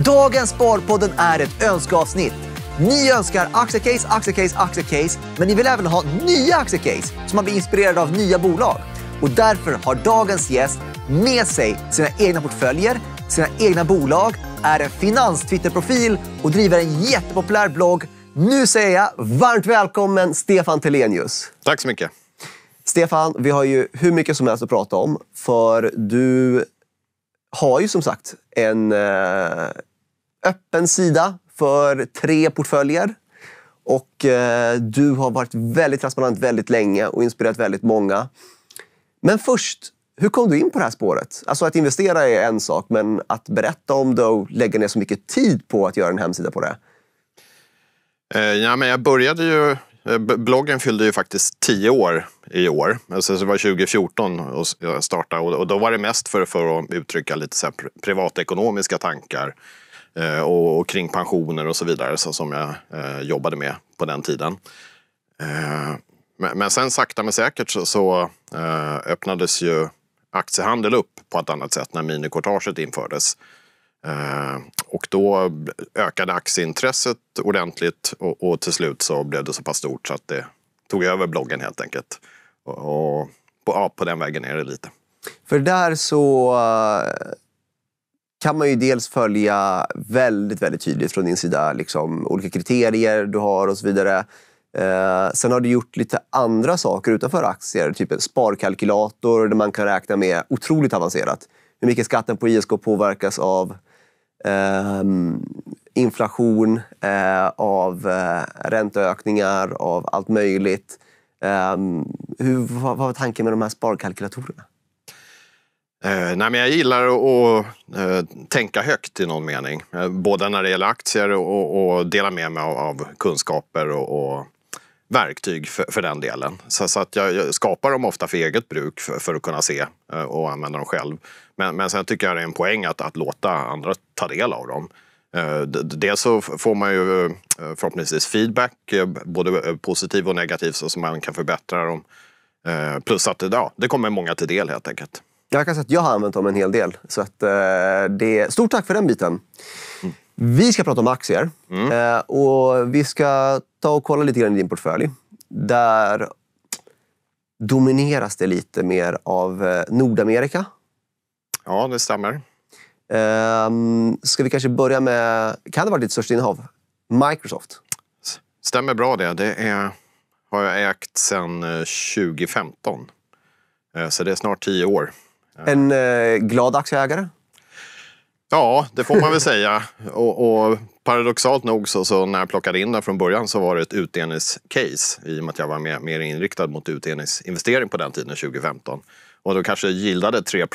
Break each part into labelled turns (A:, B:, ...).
A: Dagens Sparpodden är ett önskeavsnitt. Ni önskar aktiecase, aktiecase, aktiecase, men ni vill även ha nya aktiecase så man blir inspirerad av nya bolag. Och därför har dagens gäst med sig sina egna portföljer, sina egna bolag, är en finanstwitterprofil och driver en jättepopulär blogg. Nu säger jag varmt välkommen Stefan Telenius. Tack så mycket. Stefan, vi har ju hur mycket som helst att prata om. För du har ju som sagt en eh, öppen sida för tre portföljer. Och eh, du har varit väldigt transparent väldigt länge och inspirerat väldigt många. Men först, hur kom du in på det här spåret? Alltså att investera är en sak, men att berätta om det och lägga ner så mycket tid på att göra en hemsida på det.
B: Eh, ja, men jag började ju... Bloggen fyllde ju faktiskt tio år i år. Alltså, det var 2014 och jag startade och då var det mest för, för att uttrycka lite så privatekonomiska tankar eh, och, och, kring pensioner och så vidare så, som jag eh, jobbade med på den tiden. Eh, men, men, sen sakta men säkert så, så eh, öppnades ju aktiehandel upp på ett annat sätt när minikortaget infördes. Eh, och då ökade aktieintresset ordentligt och, och till slut så blev det så pass stort så att det tog över bloggen helt enkelt. Och, på, ja, på den vägen är det lite.
A: För där så eh, kan man ju dels följa väldigt, väldigt tydligt från din sida liksom, olika kriterier du har och så vidare. Eh, sen har du gjort lite andra saker utanför aktier, typ en sparkalkylator där man kan räkna med otroligt avancerat. Hur mycket skatten på ISK påverkas av eh, inflation, eh, av eh, ränteökningar, av allt möjligt. Ehm, hur, vad, var tanken med de här sparkalkylatorerna?
B: Eh, nej, men jag gillar att, att eh, tänka högt i någon mening. Eh, både när det gäller aktier och, och dela med mig av, av kunskaper och, och verktyg för, för, den delen. Så, så, att jag, skapar dem ofta för eget bruk för, för att kunna se eh, och använda dem själv. Men, men sen tycker jag det är en poäng att, att låta andra ta del av dem. Dels så får man ju förhoppningsvis feedback, både positiv och negativ, så att man kan förbättra dem. Eh, plus att ja, det kommer många till del helt enkelt. Jag kan säga att jag har använt dem en hel del. Så
A: att, eh, det, stort tack för den biten. Mm. Vi ska prata om aktier. Mm. Eh, och Vi ska ta och kolla lite grann i din portfölj. Där domineras det lite mer av Nordamerika. Ja, det stämmer. Um, ska vi kanske börja med, kan det vara ditt största innehav?
B: Microsoft. Stämmer bra det. Det är har jag ägt sedan 2015. Eh, eh, så det är snart tio år. Eh. En glad aktieägare? Ja, det får man väl säga. Och, och paradoxalt nog, så, så, när jag plockade in den från början så var det ett utdelningscase i och med att jag var mer, mer inriktad mot utdelningsinvestering på den tiden, 2015. Och då kanske jag gillade 3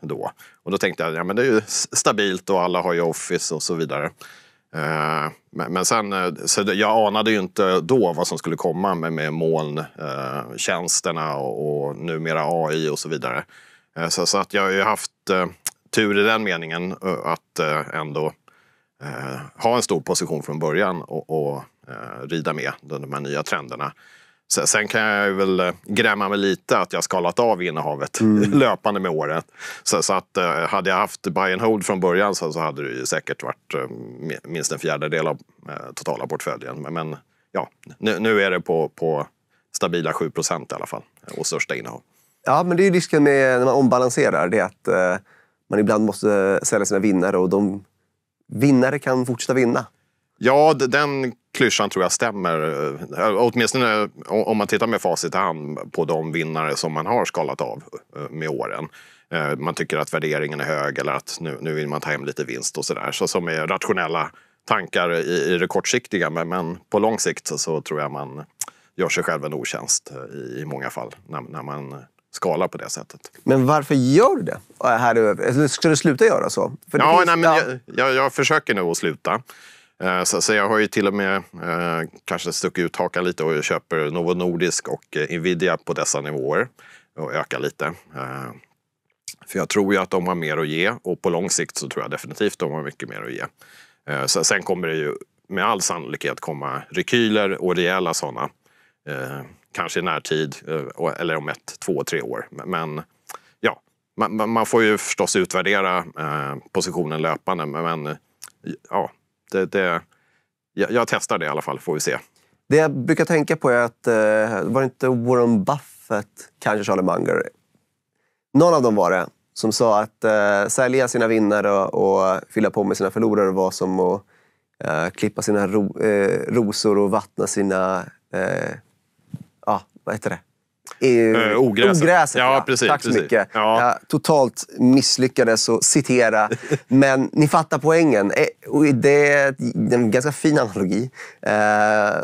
B: då. Och då tänkte jag att ja, det är ju stabilt och alla har ju Office och så vidare. Eh, men sen, eh, så jag anade ju inte då vad som skulle komma med, med molntjänsterna och, och numera AI och så vidare. Eh, så, så att jag har ju haft tur i den meningen att ändå ha en stor position från början och, och rida med de här nya trenderna. Sen kan jag väl eh, grämma mig lite att jag skalat av innehavet mm. löpande med året. Så, så, att, eh, hade jag haft buy and hold från början så, så hade det ju säkert varit eh, minst en fjärdedel av totala portföljen. Men, men ja, nu, nu, är det på, på stabila 7 procent i alla fall och största innehav. Ja, men det är ju
A: risken med när man ombalanserar. Det är att eh, man ibland
B: måste sälja sina vinnare och de vinnare kan fortsätta vinna. Ja, den klyschan tror jag stämmer. Eh, åtminstone om man tittar med facit i hand på de vinnare som man har skalat av eh, med åren. Eh, man tycker att värderingen är hög eller att nu, nu vill man ta hem lite vinst och sådär. Så som är rationella tankar i, i det kortsiktiga. Men, men på lång sikt så, så, tror jag man gör sig själv en otjänst i, i många fall när, när man skalar på det sättet.
A: Men varför gör du det?
B: Här
A: Ska du sluta göra så? För ja, finns, nej, men ja. Jag,
B: jag, jag försöker nu att sluta. Eh, så, så, jag har ju till och med eh, kanske stuckit ut hakan lite och köper Novo Nordisk och eh, Nvidia på dessa nivåer och ökar lite. Eh, för jag tror ju att de har mer att ge och på lång sikt så tror jag definitivt de har mycket mer att ge. Eh, så, sen kommer det ju med all sannolikhet komma rekyler och rejäla sådana. Eh, kanske i närtid eh, eller om ett, två, tre år. Men ja, man, man får ju förstås utvärdera positionen löpande. Men ja, det, jag, jag testar det i alla fall, får vi se.
A: Det jag brukar tänka på är att, eh, var det inte Warren Buffett, kanske Charlie Munger, någon av dem var det, som sa att eh, sälja sina vinnare och, och, fylla på med sina förlorare var som att eh, klippa sina ro, eh, rosor och vattna sina... Eh, ja, vad heter det? EU, eh, ogräset. ogräset
B: ja, ja. Precis, Tack så precis. mycket.
A: Ja. totalt misslyckades att citera, men ni fattar poängen. Eh, det är en ganska fin analogi, eh,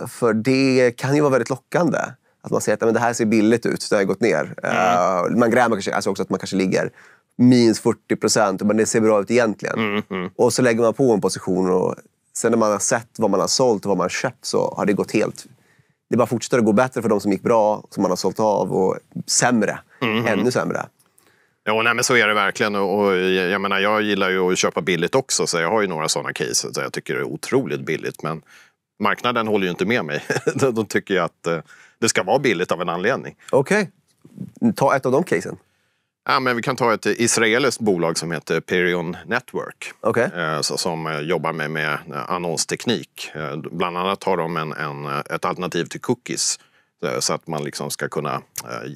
A: för det kan ju vara väldigt lockande. Att man säger att men det här ser billigt ut, det har gått ner. Mm. Man grämer kanske alltså också att man kanske ligger minus 40 procent, men det ser bra ut egentligen. Mm, mm. Och så lägger man på en position och sen när man har sett vad man har sålt och vad man har köpt så har det gått helt det bara fortsätter att gå bättre för de som gick bra, som man har sålt av, och sämre. Mm -hmm. Ännu sämre.
B: Ja, nej, men så är det verkligen. Och, och, jag, menar, jag gillar ju att köpa billigt också, så jag har ju några sådana case där jag tycker det är otroligt billigt. Men marknaden håller ju inte med mig. De tycker ju att eh, det ska vara billigt av en anledning. Okej. Okay. Ta ett av de casen. Ja, men vi kan ta ett israeliskt bolag som heter Perion Network. Okay. Eh, som eh, jobbar med, med eh, annonsteknik. Bland annat har de en, en, ett alternativ till cookies. Så att man liksom ska kunna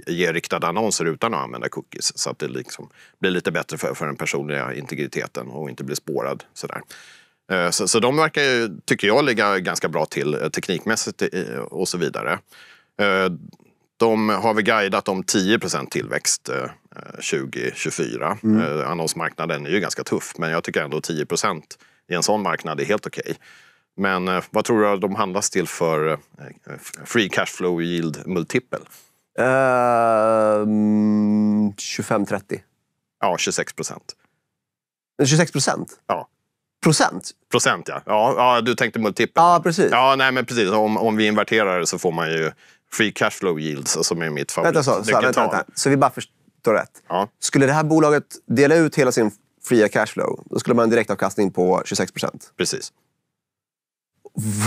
B: ge riktade annonser utan att använda cookies. Så att det liksom blir lite bättre för, för den personliga integriteten och inte blir spårad. Sådär. Så, så de verkar, ju, tycker jag, ligga ganska bra till teknikmässigt och så vidare. De har vi guidat om 10 tillväxt 2024. Mm. Eh, annonsmarknaden är ju ganska tuff, men jag tycker ändå 10 i en sån marknad är helt okej. Okay. Men eh, vad tror du de handlas till för eh, free cash flow yield multipel? Uh,
A: 25-30. Ja, 26 procent. 26 procent? Ja. Procent?
B: Procent, ja. ja. ja du tänkte multipel. Ja, precis. Ja, nej, men precis. Om, om vi inverterar det så får man ju free cash flow yields som är mitt favorit. Vänta, så, så, vänta, vänta.
A: så vi bara förstår rätt och rätt. Ja. Skulle det här bolaget dela ut hela sin fria cashflow, då skulle man ha en direktavkastning på 26 procent. Precis.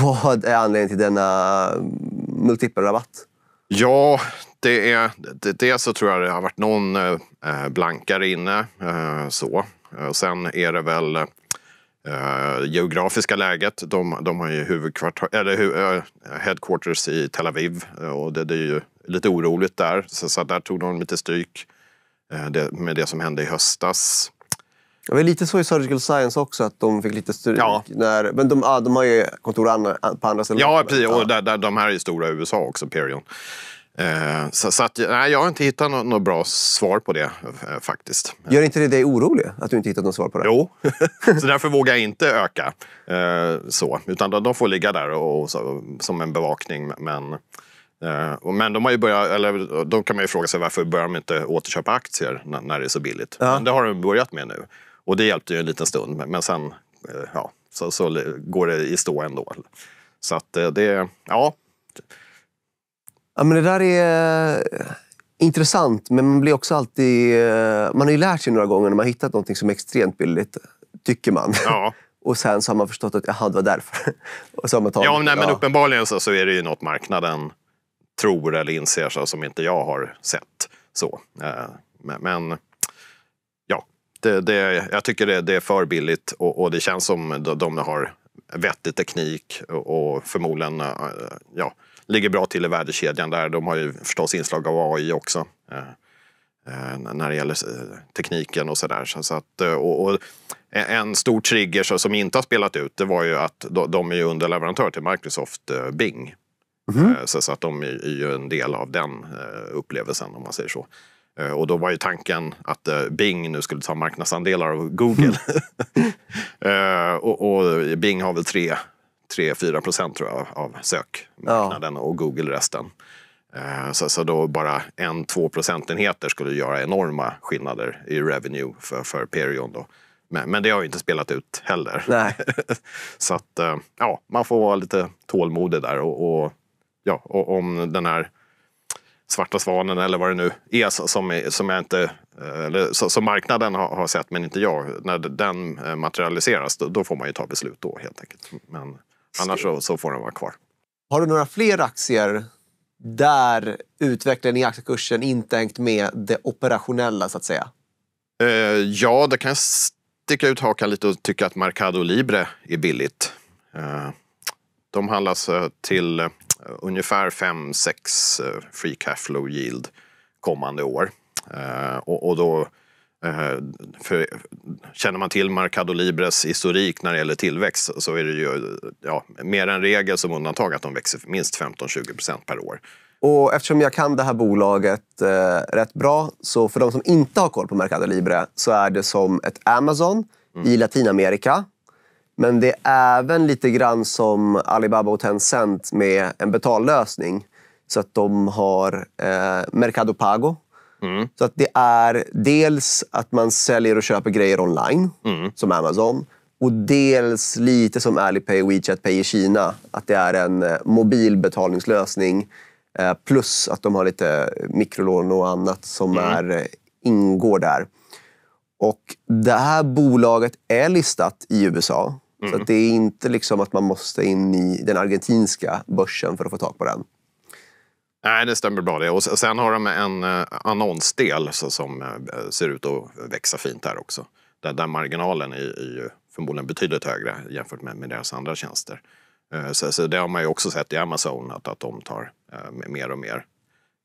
A: Vad är anledningen till denna multipelrabatt?
B: Ja, det är, det, dels så tror jag det har varit någon eh, eh, blankare inne. Eh, så. sen är det väl eh, geografiska läget. De, de har ju huvudkvarter, eller, headquarters i Tel Aviv och det, det är ju lite oroligt där. Så, så där tog de lite stryk. Eh, det, med det som hände i höstas. Det
A: var lite så i Surgical Science också, att de fick lite stryk. Ja. När, men de, ah, de har ju kontor
B: på andra ställen. Ja, precis. Ja. Och där, där, de här är ju stora i USA också, Perion. Eh, så, så att, nej, jag har inte hittat något, något bra svar på det eh, faktiskt.
A: Gör inte det dig orolig? Att du inte hittat något
B: svar på det? Jo, så därför vågar jag inte öka. Eh, så. Utan de, de, får ligga där och, och så, som en bevakning. Men Eh, men de har ju börjat, eller då kan man ju fråga sig varför börjar de inte återköpa aktier när det är så billigt? Ja. Men det har de börjat med nu. Och det hjälpte ju en liten stund, men sen eh, ja, så, så går det i stå ändå. Så att eh, det, ja. Ja men det där är
A: intressant, men man blir också alltid... Man har ju lärt sig några gånger när man hittat något som är extremt billigt, tycker man. Ja. Och sen så har man förstått att jaha, det var därför. Och så har man tagit, ja, nej, ja. men
B: uppenbarligen så, så är det ju något marknaden tror eller inser så, som inte jag har sett. Så. Eh, men ja, det, det, jag tycker det, det är för billigt och, och, det känns som de, har vettig teknik och, förmodligen eh, ja, ligger bra till i värdekedjan där. De har ju förstås inslag av AI också eh, när det gäller tekniken och så där. så att, och, och, en stor trigger som inte har spelat ut det var ju att de är underleverantör till Microsoft Bing. Mm. Så, så, att de är, ju en del av den eh, upplevelsen om man säger så. Eh, och då var ju tanken att Bing nu skulle ta marknadsandelar av Google. Mm. och, och, Bing har väl 3-4 procent tror jag av sökmarknaden ja. och Google resten. Så, så då bara en, två procentenheter skulle göra enorma skillnader i revenue för, för Perion. Då. Men, men det har ju inte spelat ut heller. så att ja, man får vara lite tålmodig där och, och ja, om den här svarta svanen eller vad det nu är som, som, jag inte, eh, eller, som marknaden har, sett men inte jag. När den eh, materialiseras då, får man ju ta beslut då helt enkelt. Men annars så, så får den vara kvar.
A: Har du några fler aktier där utvecklingen i aktiekursen inte hängt med det operationella så att säga?
B: Eh, ja, det kan jag sticka ut hakan lite och tycka att Mercado Libre är billigt. Eh, de handlas eh, till ungefär 5-6 eh, free cash flow yield kommande år. Eh, och, och då eh, för, känner man till Mercado Libres historik när det gäller tillväxt så är det ju ja, mer en regel som undantag att de växer minst 15-20 per år.
A: Och eftersom jag kan det här bolaget eh, rätt bra, så för de som inte har koll på Mercado Libre så är det som ett Amazon mm. i Latinamerika. Men det är även lite grann som Alibaba och Tencent med en betallösning. Så att de har eh, Mercado Pago. Mm. Så att det är dels att man säljer och köper grejer online, mm. som Amazon. Och dels lite som Alipay och WeChat Pay i Kina. Att det är en eh, mobil betalningslösning. Eh, plus att de har lite mikrolån och annat som mm. är, eh, ingår där. Och det här bolaget är listat i USA. Mm. Så det är inte liksom att man måste in i den argentinska börsen för att få tag på den.
B: Nej, det stämmer bra det. Och sen har de en eh, annonsdel som eh, ser ut att växa fint där också. Där, där marginalen är, är förmodligen betydligt högre jämfört med, med deras andra tjänster. Eh, så, så, det har man ju också sett i Amazon, att, att de tar mer och mer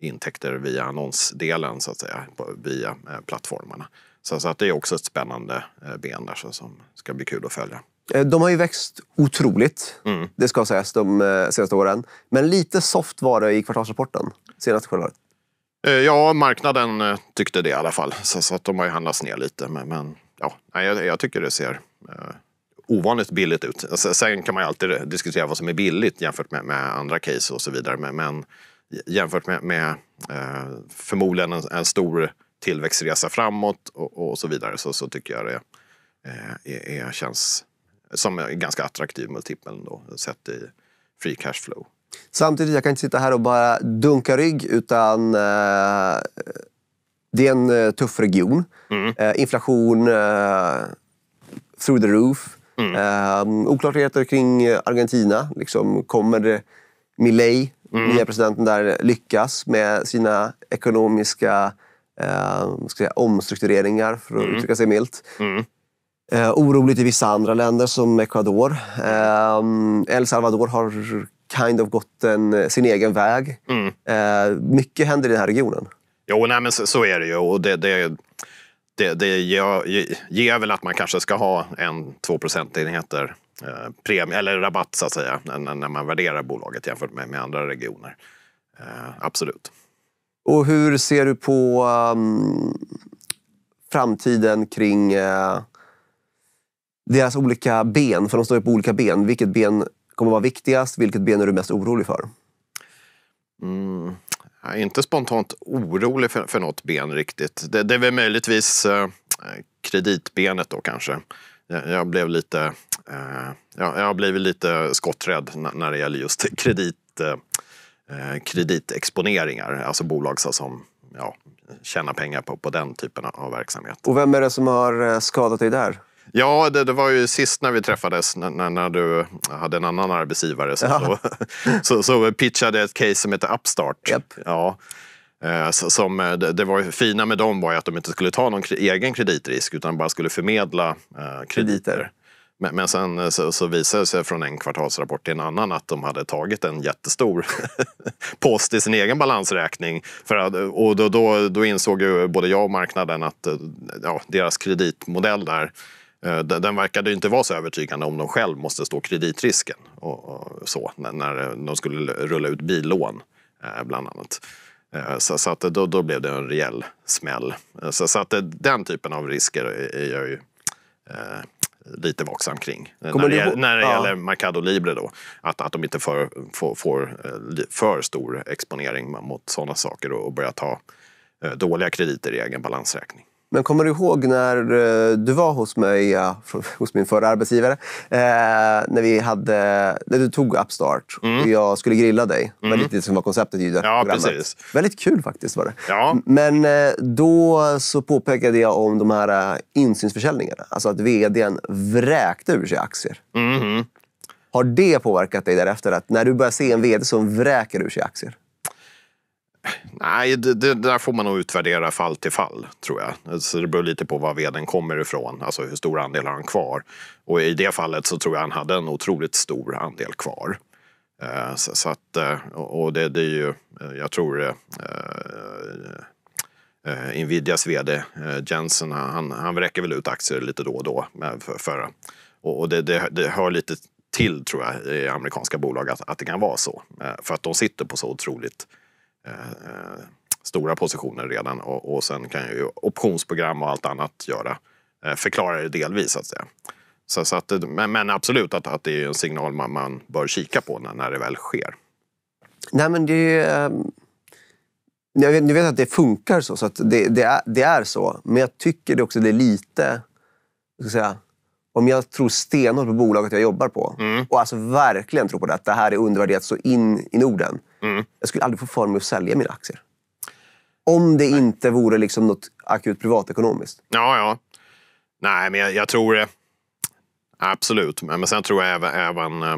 B: intäkter via annonsdelen, så att säga, via plattformarna. Så, så att det är också ett spännande ben där som ska bli kul att följa.
A: Eh, de har ju växt otroligt, mm.
B: det ska sägas, de
A: eh, senaste åren. Men lite soft var det i kvartalsrapporten senaste kvartalet.
B: Eh, ja, marknaden tyckte det i alla fall. Så, så att de har ju handlats ner lite. Men, men ja, jag, jag, tycker det ser eh, ovanligt billigt ut. sen kan man ju alltid diskutera vad som är billigt jämfört med, med andra case och så vidare. Men, men jämfört med, med eh, förmodligen en, en, stor tillväxtresa framåt och, och så vidare så, så tycker jag det eh, är, är, känns som är en ganska attraktiv multipel då, sett i free cash flow.
A: Samtidigt, jag kan inte sitta här och bara dunka rygg utan eh, det är en eh, tuff region. Mm. Eh, inflation eh, through the roof. Mm. Eh, oklarheter kring Argentina. Liksom, kommer Milei, mm. nya presidenten där, lyckas med sina ekonomiska eh, säga, omstruktureringar, för att mm. uttrycka sig milt? Mm. Eh, oroligt i vissa andra länder som Ecuador. Eh, El Salvador har kind of gått en, sin egen väg. Mm. Eh, mycket händer i den här regionen.
B: Jo, nej, men så, så är det ju. Och det, det, det, det ger, ger väl att man kanske ska ha en, två procentenheter eh, premie, eller rabatt så att säga, när, när man värderar bolaget jämfört med, med andra regioner. Eh, absolut.
A: Och hur ser du på um, framtiden kring uh, deras olika ben, för de står ju på olika ben. Vilket ben kommer vara viktigast? Vilket
B: ben är du mest orolig för? Mm. Jag är inte spontant orolig för, för något ben riktigt. Det, det är väl möjligtvis eh, kreditbenet då kanske. Jag, jag blev lite, eh, jag, jag blev lite skotträdd när, det gäller just kredit, eh, eh kreditexponeringar. Alltså bolag som ja, tjänar pengar på, på den typen av verksamhet.
A: Och vem är det som har eh, skadat dig där?
B: Ja, det, det, var ju sist när vi träffades när, när du hade en annan arbetsgivare. Så, ja. så, så, pitchade jag ett case som heter Upstart. Yep. Ja. Eh, som, eh, det var fina med dem var ju att de inte skulle ta någon egen kreditrisk utan bara skulle förmedla eh, krediter. krediter. Men, men sen så, så visade det sig från en kvartalsrapport till en annan att de hade tagit en jättestor post i sin egen balansräkning. För att, och då, då, då insåg ju både jag och marknaden att ja, deras kreditmodell där Eh, den verkade inte vara så övertygande om de själv måste stå kreditrisken och så, när eh, de skulle rulla ut billån eh, bland annat. Så, så att då, då blev det en rejäl smäll. Så, så att den typen av risker är jag ju eh, lite vaksam kring. när det, gäller, när det ja. Mercado Libre då. Att, att de inte får, får för stor exponering mot sådana saker och börjar ta dåliga krediter i egen balansräkning.
A: Men kommer du ihåg när eh, du var hos mig, ja, hos min förra arbetsgivare, eh, när, vi hade, när du tog Upstart mm. och jag skulle grilla dig. Mm. Det var mm. lite som var konceptet i det ja, programmet. Precis. Väldigt kul faktiskt var det. Ja. Men eh, då så påpekade jag om de här eh, insynsförsäljningarna. Alltså att vdn vräkte ur sig aktier. Mm. Har det påverkat dig därefter? Att när du börjar se en vd som vräker ur sig aktier?
B: Nej, det, det, där får man nog utvärdera fall till fall, tror jag. Så det beror lite på var veden kommer ifrån, alltså hur stor andel har han kvar. Och i det fallet så tror jag han hade en otroligt stor andel kvar. Eh, så, så, att, eh, och det, det, är ju, eh, jag tror eh, eh, Nvidias vd eh, Jensen, han, han räcker väl ut aktier lite då och då. För, för, och det, det, det hör lite till, tror jag, i amerikanska bolag att, att det kan vara så. För att de sitter på så otroligt Eh, stora positioner redan och, och sen kan ju optionsprogram och allt annat göra eh, förklara det delvis. Att säga. Så, så att, men, men, absolut att, att det är en signal man, man bör kika på när, när det väl sker.
A: Nej men det um... Jag vet, jag vet att det funkar så, så att det, det, är, det är så. Men jag tycker det också det är lite... Ska säga, om jag tror stenhårt på bolaget jag jobbar på mm. och alltså verkligen tror på det, att det här är undervärderat så in i Norden. Mm. Jag skulle aldrig få för mig att sälja mina aktier. Om det Nej. inte vore liksom något akut privatekonomiskt.
B: Ja, ja. Nej, men jag, jag tror det. Absolut, men sen tror jag även, även eh,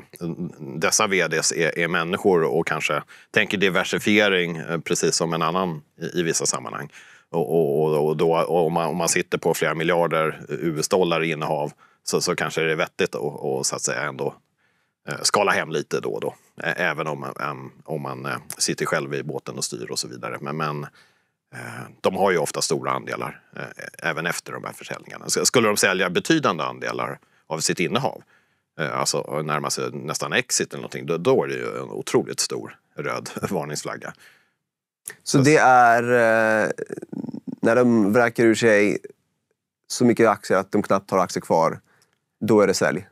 B: dessa vds är, är, människor och kanske tänker diversifiering eh, precis som en annan i, i vissa sammanhang. Och, och, och då, och om, man, om, man, sitter på flera miljarder eh, US-dollar i innehav så, så kanske det är vettigt att, att, så att säga ändå Eh, skala hem lite då och då. Eh, även om, man, om man eh, sitter själv i båten och styr och så vidare. Men, men de har ju ofta stora andelar även efter de här försäljningarna. Skulle de sälja betydande andelar av sitt innehav, alltså närma sig nästan exit eller någonting, då, då är det ju en otroligt stor röd varningsflagga. Så det är
A: när de vräker ur sig så mycket aktier att de knappt har aktier
B: kvar, då är det sälj?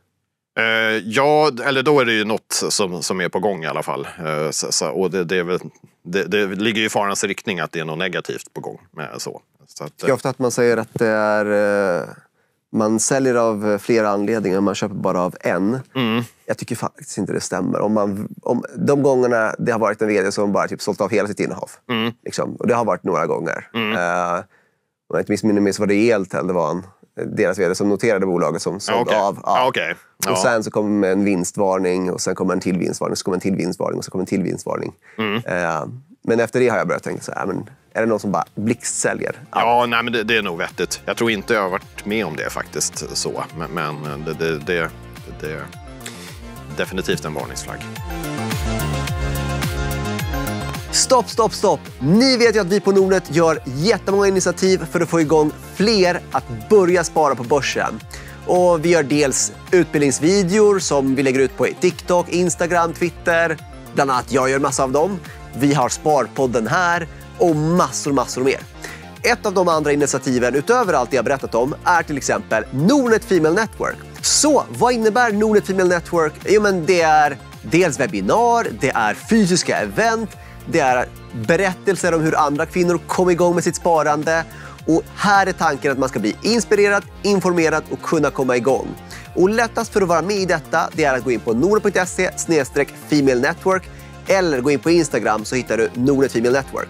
B: Eh, ja, eller då är det ju något som, som är på gång i alla fall. Eh, så, så, och det, det, väl, det, det, ligger i farans riktning att det är något negativt på gång. Med, så. Så att, eh. Det är ofta
A: att man säger att det är, eh, man säljer av flera anledningar, man köper bara av en. Mm. Jag tycker faktiskt inte det stämmer. Om man, om, de gångerna det har varit en vd som bara typ sålt av hela sitt innehav. Mm. Liksom, och det har varit några gånger. Mm. Eh, om jag inte missminner mig så var det Eltel det var en deras vd som noterade bolaget som såg okay. av.
C: Ja. okay. ja. Och sen
A: så kom en vinstvarning och sen kom en till vinstvarning och så kom en till vinstvarning och så kom en till vinstvarning. Mm. Eh, men efter det har jag börjat tänka så här, men är det någon som bara
B: blixtsäljer? Ja, ja nej, men det, det, är nog vettigt. Jag tror inte jag har varit med om det faktiskt. så. Men, men det, det, det, det är definitivt en varningsflagg.
A: Stopp, stopp, stopp! Ni vet ju att vi på Nordnet gör jättemånga initiativ för att få igång fler att börja spara på börsen. Och vi gör dels utbildningsvideor som vi lägger ut på TikTok, Instagram, Twitter. Bland annat jag gör massa av dem. Vi har Sparpodden här och massor, massor mer. Ett av de andra initiativen utöver allt jag berättat om är till exempel Nordnet Female Network. Så vad innebär Nordnet Female Network? Jo, men det är dels webbinar, det är fysiska event, det är berättelser om hur andra kvinnor kom igång med sitt sparande. Och här är tanken att man ska bli inspirerad, informerad och kunna komma igång. Och lättast för att vara med i detta det är att gå in på norden.se Female Network eller gå in på Instagram så hittar du Nordnet Female Network.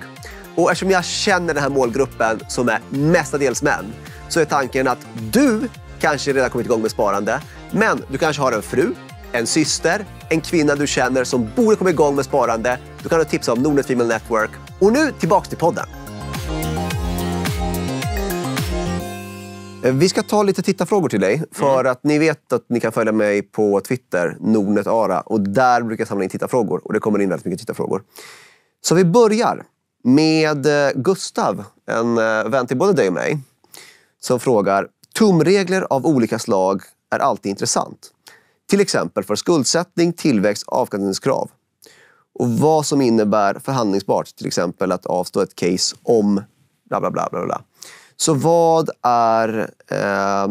A: Och eftersom jag känner den här målgruppen som är mestadels män så är tanken att du kanske redan kommit igång med sparande men du kanske har en fru, en syster en kvinna du känner som borde komma igång med sparande, då kan du tipsa om Nordnet Female Network. Och nu tillbaks till podden. Eh, vi ska ta lite tittarfrågor till dig. För mm. att ni vet att ni kan följa mig på Twitter, Nordnetara. Och där brukar jag samla in tittarfrågor. Och det kommer in väldigt mycket tittarfrågor. Så vi börjar med eh, Gustav, en eh, vän till både dig och mig. Som frågar, tumregler av olika slag är alltid intressant. Till exempel för skuldsättning, tillväxt, avkastningskrav. Och vad som innebär förhandlingsbart, till exempel att avstå ett case om bla bla bla. bla, bla. Så vad är eh,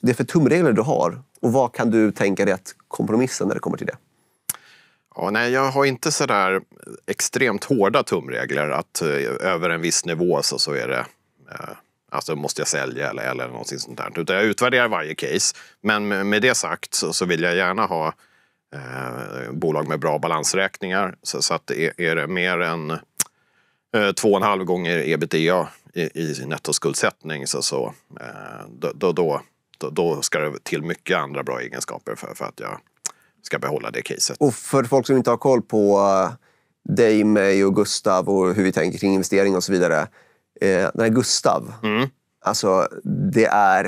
A: det för tumregler du har? Och vad kan du tänka dig att kompromissa när det kommer till det?
B: Ja, nej, jag har inte så där extremt hårda tumregler att eh, över en viss nivå så, så är det eh, Alltså måste jag sälja eller, eller någonting sånt där. Utan jag utvärderar varje case. Men med, det sagt så, så, vill jag gärna ha eh, bolag med bra balansräkningar. Så, så att är, är det mer än eh, två och en halv gånger ebitda i, i nettoskuldsättning så, så eh, då, då, då, då, ska det till mycket andra bra egenskaper för, för att jag ska behålla det caset. Och för folk som
A: inte har koll på eh, dig, mig och Gustav och hur vi tänker kring investering och så vidare eh, den här Gustav. Mm. Alltså, det, är,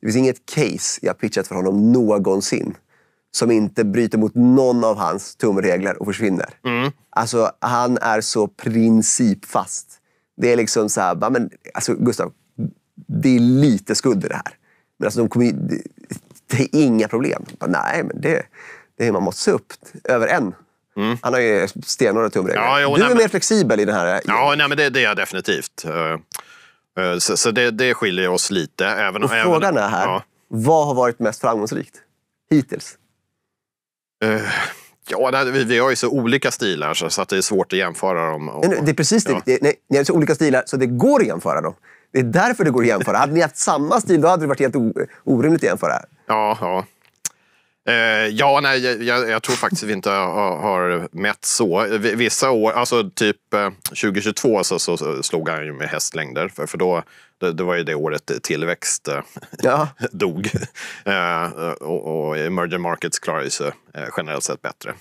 A: det finns inget case jag pitchat för honom någonsin som inte bryter mot någon av hans tumregler och försvinner. Mm. Alltså, han är så principfast. Det är liksom så här, men, alltså, Gustav, det är lite skuld i det här. Men alltså, de kommer, det, det är inga problem. Bara, Nej, men det, det, man måste se upp över en Mm. Han har ju stenhårda tumregler. Ja, jo, du nej, är men... mer flexibel i den här. Eh,
B: ja, nej, men det, det är jag definitivt. Eh, eh, så, så det, det, skiljer oss lite. Även, och frågan är här, ja. vad
A: har varit mest framgångsrikt hittills?
B: ja, vi, vi, har ju så olika stilar så, att det är svårt att jämföra dem. Och, nej, det är precis ja.
A: det. Nej, ni har så olika stilar så det går att jämföra dem. Det är därför det går att jämföra. hade ni haft samma stil, då hade det varit helt orimligt att jämföra.
B: Ja, ja. Eh, ja, nej, jag, jag, tror faktiskt att vi inte har, har mätt så. Vissa år, alltså typ 2022 eh, så, så slog han ju med hästlängder. För, för då, det, det var ju det året tillväxt eh, ja. dog. och, och emerging markets klarade sig generellt sett bättre.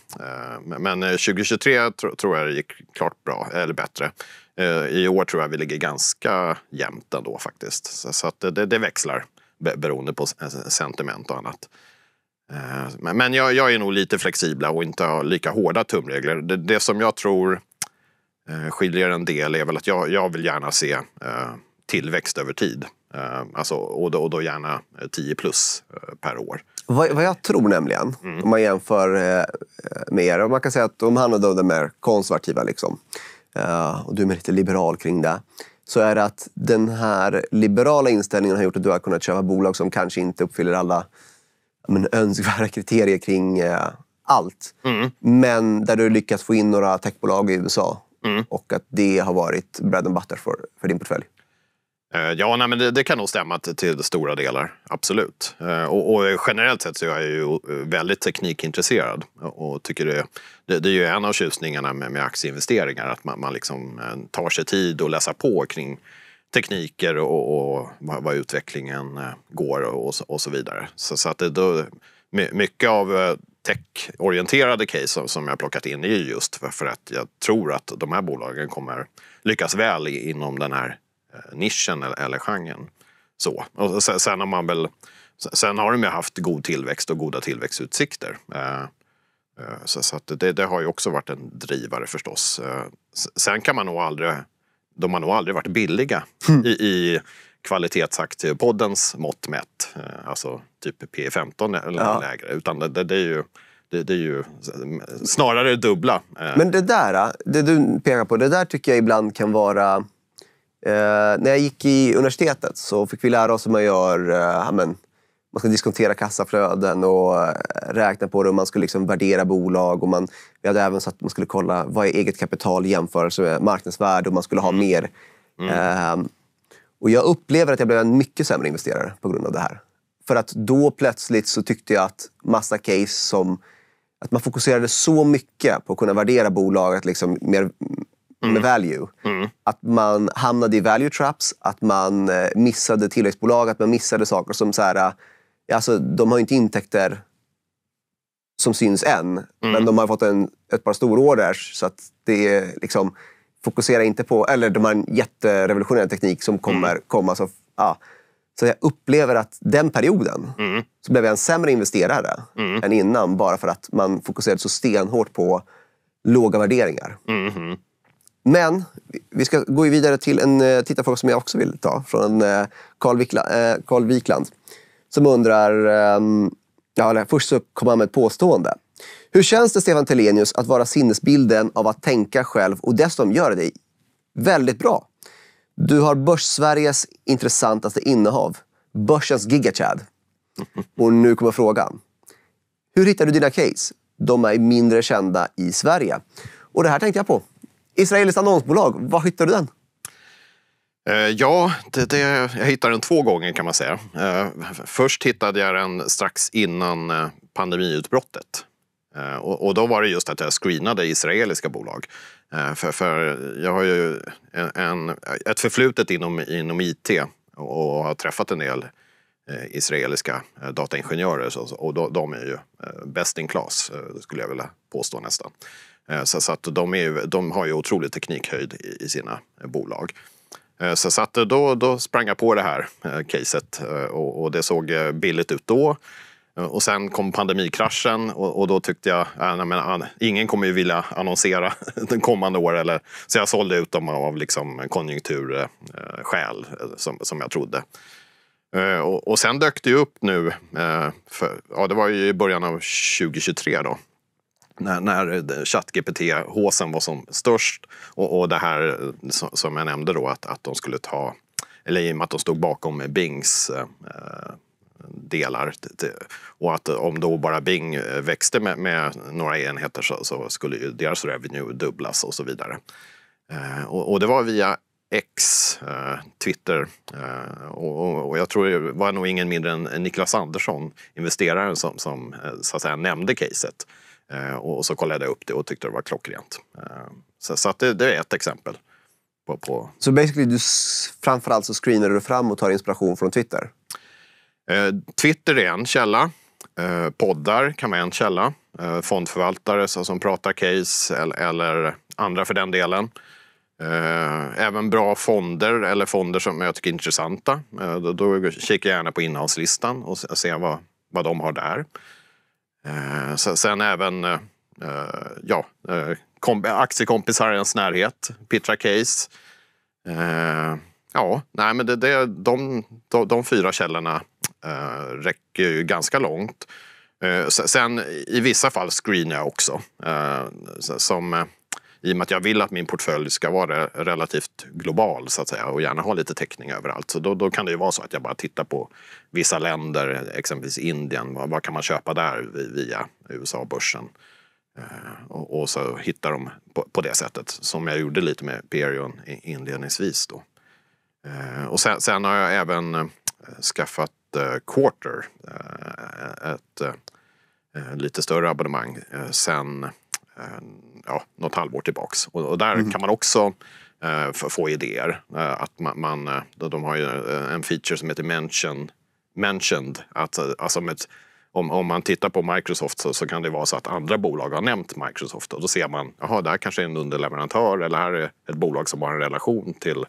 B: men 2023 tro, tror jag det gick klart bra, eller bättre. I år tror jag vi ligger ganska jämnt ändå faktiskt. Så, så det, det växlar beroende på sentiment och annat. Eh, men jag, jag, är nog lite flexibla och inte har lika hårda tumregler. Det, det som jag tror eh, skiljer en del är väl att jag, jag vill gärna se eh, tillväxt över tid. Alltså, och, då, och då gärna 10 plus per år.
A: Vad, vad jag tror nämligen, mm. om man jämför med er, och man kan säga att de handlar om det mer konservativa, liksom. och du är lite liberal kring det så är det att den här liberala inställningen har gjort att du har kunnat köpa bolag som kanske inte uppfyller alla men, önskvärda kriterier kring eh, allt. Mm. Men där du lyckats få in några techbolag i USA mm. och att det har varit bread and butter för, för
B: din portfölj. Eh, ja, nej, men det, det, kan nog stämma till, till stora delar, absolut. Eh, och, och, generellt sett så är jag ju eh, väldigt teknikintresserad och tycker det, det, det är ju en av tjusningarna med, med aktieinvesteringar, att man, man liksom tar sig tid att läsa på kring tekniker och, och vad utvecklingen eh, går och, och så vidare. Så, så att det, då, mycket av eh, tech-orienterade case som jag plockat in är just för, att jag tror att de här bolagen kommer lyckas väl inom den här eh, nischen eller, eller genren. Så. Och sen, sen, har man väl, sen har de ju haft god tillväxt och goda tillväxtutsikter. Så, så det, det, har ju också varit en drivare förstås. Sen kan man nog aldrig de har nog aldrig varit billiga mm. i, i kvalitetsaktiepoddens mått mätt. Eh, alltså typ P 15 e eller ja. lägre. Utan det, det, det är ju, det, det, är ju snarare dubbla. Eh. Men det där, eh,
A: det du pekar på, det där tycker jag ibland kan vara... Eh, när jag gick i universitetet så fick vi lära oss hur man gör eh, amen, man ska diskontera kassaflöden och eh, räkna på det och man skulle liksom värdera bolag. Och man, vi hade även satt att man skulle kolla vad är eget kapital i jämförelse med marknadsvärde och man skulle ha mm. mer. Mm. Ehm, och jag upplever att jag blev en mycket sämre investerare på grund av det här. För att då plötsligt så tyckte jag att massa case som... Att man fokuserade så mycket på att kunna värdera bolaget liksom mer, mm. med value. Mm. Att man hamnade i value traps, att man eh, missade tillväxtbolag, att man missade saker som så här, Alltså, de har inte intäkter som syns än, mm. men de har fått en, ett par stororders. Så att det är liksom, fokusera inte på... Eller de har en jätterevolutionerad teknik som mm. kommer mm. komma. Så, ja. så jag upplever att den perioden mm. så blev jag en sämre investerare mm. än innan bara för att man fokuserade så stenhårt på låga värderingar. Mm-hmm. Men vi ska gå vidare till en eh, tittarfråga som jag också vill ta från Karl eh, Wikla, eh, Carl Wikland som undrar... Ehm, ja, först så kom han med ett påstående. Hur känns det, Stefan Telenius, att vara sinnesbilden av att tänka själv och dessutom göra det väldigt bra? Du har Börssveriges intressantaste innehav. Börsens gigachad. Och nu kommer frågan. Hur hittar du dina case? De är mindre kända i Sverige. Och det här tänkte jag på. Israeliskt annonsbolag, var hittar du den?
B: Eh, ja, det, det, jag hittade den två gånger kan man säga. Eh, först hittade jag den strax innan eh, pandemiutbrottet. Och, och då var det just att jag screenade israeliska bolag. För, för jag har ju en, ett förflutet inom, inom IT och har träffat en del israeliska dataingenjörer. Och de, de är ju best in class, skulle jag vilja påstå nästan. Så, så att de, är, de har ju otrolig teknikhöjd i, i sina bolag. Eh, så, så att då, då sprang jag på det här eh, caset eh, och, och det såg billigt ut då. Och sen kom pandemikraschen och, och då tyckte jag att ingen kommer ju vilja annonsera den kommande år. Eller, så jag sålde ut dem av liksom konjunkturskäl som, som jag trodde. Och, och sen dök det upp nu, för, ja, det var ju i början av 2023 då, när, när ChatGPT-håsen var som störst och, och det här eh, som jag nämnde då att, att de skulle ta, eller i och med att de stod bakom Bings eh, delar och att om då bara Bing eh, växte med, med några enheter så, så, skulle ju deras revenue dubblas och så vidare. Eh, och, och, det var via X, eh, Twitter eh, och, och, jag tror det var nog ingen mindre än Niklas Andersson, investeraren, som, som så att säga nämnde caset. Eh, och så kollade jag upp det och tyckte det var klockrent. Eh, så, så det, det, är ett exempel. På, på. Så basically, du, framförallt så screenar du fram och tar inspiration från Twitter? Eh, Twitter är en källa. poddar kan vara en källa. fondförvaltare som pratar case eller, andra för den delen. Även bra fonder eller fonder som jag tycker är intressanta. Då kikar jag gärna på innehavslistan och ser vad, vad de har där. Eh, sen, sen, även eh, eh ja, eh, kom, aktiekompisar i ens närhet, Pitra Case. ja, nej, men det, det, de, de, de fyra källorna räcker ju ganska långt. Sen i vissa fall screenar jag också. Som i och med att jag vill att min portfölj ska vara relativt global så att säga och gärna ha lite täckning överallt. Så då, då kan det ju vara så att jag bara tittar på vissa länder, exempelvis Indien. Vad, vad kan man köpa där via USA-börsen? Eh, och, och, så hittar de på, på, det sättet, som jag gjorde lite med Perion inledningsvis. Då. Eh, och sen, sen, har jag även eh, skaffat eh, Quarter, ett lite större abonnemang, sen ja, något halvår tillbaks. Och, och där mm. kan man också eh, få idéer. Eh, att man, man, eh, de har ju eh, en feature som heter mention, mentioned. Att, alltså med ett, om, om, man tittar på Microsoft så, så, kan det vara så att andra bolag har nämnt Microsoft och då ser man jaha, där kanske är en underleverantör eller här är ett bolag som har en relation till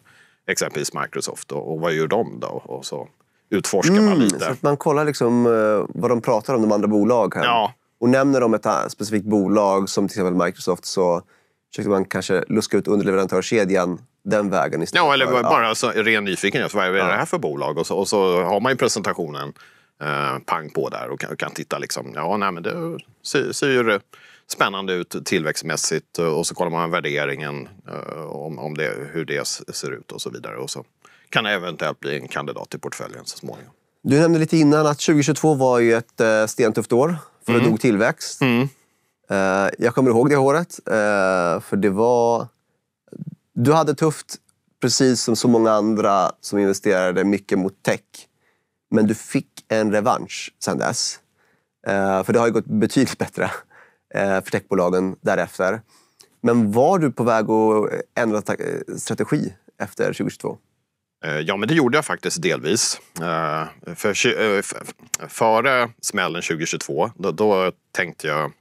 B: exempelvis Microsoft och, och vad gör de då? Och så utforskar mm, man lite. Så att
A: man kollar liksom, vad de pratar om, de andra bolagen. Ja, och nämner de ett äh, specifikt bolag som till exempel Microsoft så försöker man kanske luska ut underleverantörskedjan den vägen istället. Ja, eller bara ja.
B: Alltså, ren nyfikenhet. Vad är det här för bolag? Och så, och så har man ju presentationen eh, pang på där och kan, och kan, titta liksom. Ja, nej, men det ser, ser ju spännande ut tillväxtmässigt eh, och så kollar man värderingen eh, om, om det, hur det ser ut och så vidare. Och så kan det eventuellt bli en kandidat i portföljen så småningom.
A: Du nämnde lite innan att 2022 var ju ett eh, stentufft år. För mm. det dog tillväxt. Mm. Uh, jag kommer ihåg det håret. Uh, eh, för det var... Du hade tufft, precis som så många andra som investerade mycket mot tech. Men du fick en revansch sen dess. Uh, för det har ju gått betydligt bättre för techbolagen därefter. Men var du på väg att ändra strategi efter 2022?
B: Eh, ja, men det gjorde jag faktiskt delvis. Eh, för, eh, före smällen 2022, då, då tänkte jag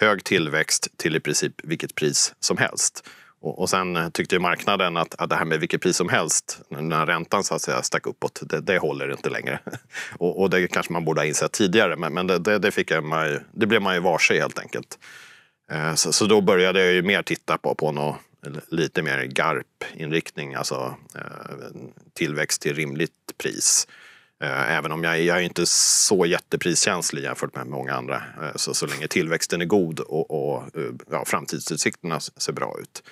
B: hög tillväxt till i princip vilket pris som helst. Och, och sen tyckte marknaden att, att det här med vilket pris som helst, när räntan så att säga, stack uppåt, det, det håller inte längre. och, och, det kanske man borde ha insett tidigare, men, men det, det, fick man ju, det blev man ju varse helt enkelt. Så, så då började jag ju mer titta på, på något lite mer GARP-inriktning, alltså eh, tillväxt till rimligt pris. Eh, även om jag, jag är inte så jättepriskänslig jämfört med många andra. Eh, så, så länge tillväxten är god och, och ja, framtidsutsikterna ser bra ut.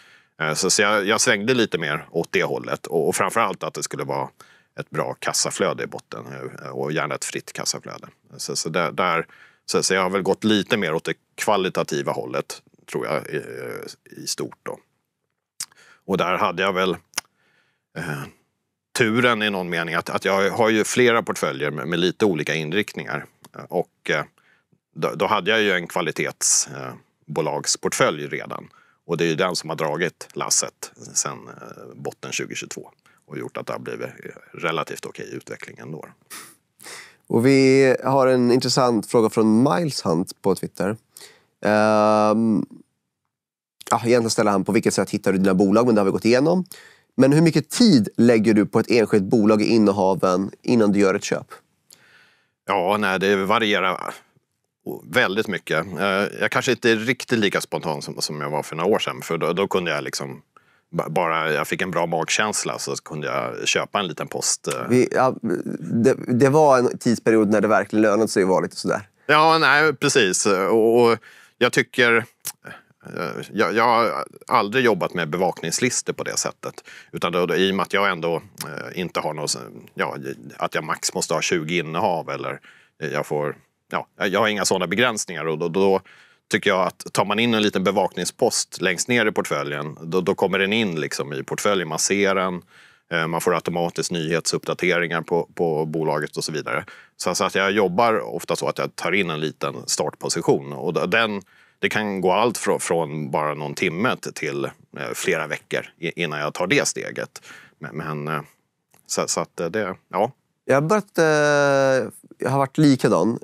B: Så, så jag, jag, svängde lite mer åt det hållet och, och framför allt att det skulle vara ett bra kassaflöde i botten och gärna ett fritt kassaflöde. Så, så, där, där så, så jag har väl gått lite mer åt det kvalitativa hållet tror jag i, i stort. Då. Och där hade jag väl eh, turen i någon mening att, att jag har ju flera portföljer med, med lite olika inriktningar. Och eh, då, då, hade jag ju en kvalitetsbolagsportfölj eh, redan. Och det är ju den som har dragit lasset sedan eh, botten 2022 och gjort att det har blivit eh, relativt okej utveckling ändå.
A: Och vi har en intressant fråga från Miles Hunt på Twitter. Um, egentligen ställer han på vilket sätt hittar du dina bolag, men det har vi gått igenom. Men hur mycket tid lägger du på ett enskilt bolag i innehaven innan du gör ett köp?
B: Ja, nej, det varierar väldigt mycket. Eh, jag kanske inte är riktigt lika spontan som, som jag var för några år sedan. För då, då kunde jag liksom bara jag fick en bra magkänsla så kunde jag köpa en liten post. Eh. Vi, ja,
A: det, det, var en tidsperiod när det verkligen lönade sig att vara lite sådär.
B: Ja, nej, precis. Och, och jag tycker Eh, jag, jag, har aldrig jobbat med bevakningslistor på det sättet. Utan då, I och med att jag ändå eh, inte har något, ja, att jag max måste ha 20 innehav eller jag får, ja, jag har inga sådana begränsningar. Och då, då tycker jag att tar man in en liten bevakningspost längst ner i portföljen, då, då kommer den in liksom i portföljen. Man ser den, eh, man får automatiskt nyhetsuppdateringar på, på bolaget och så vidare. Så, så att jag jobbar ofta så att jag tar in en liten startposition. Och den det kan gå allt från, bara någon timme till eh, flera veckor innan jag tar det steget. Men, eh, så, så, att eh, det, ja.
A: Jag har, börjat, jag har varit likadan